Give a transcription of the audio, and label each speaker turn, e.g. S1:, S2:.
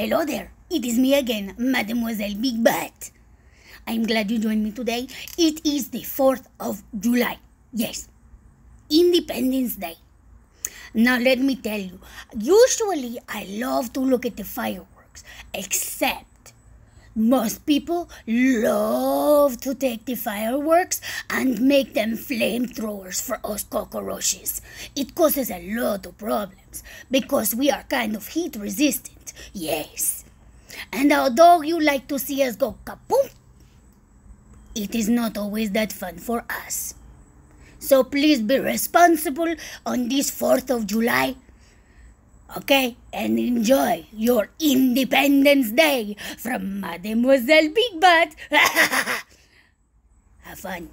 S1: Hello there, it is me again, Mademoiselle Big Butt. I'm glad you joined me today. It is the 4th of July. Yes, Independence Day. Now, let me tell you, usually I love to look at the fireworks, except most people love to take the fireworks and make them flamethrowers for us cockroaches. It causes a lot of problems because we are kind of heat resistant,
S2: yes.
S1: And although you like to see us go kaboom, it is not always that fun for us. So please be responsible on this 4th of July Okay, and enjoy your Independence Day from Mademoiselle Big Butt.
S3: Have fun.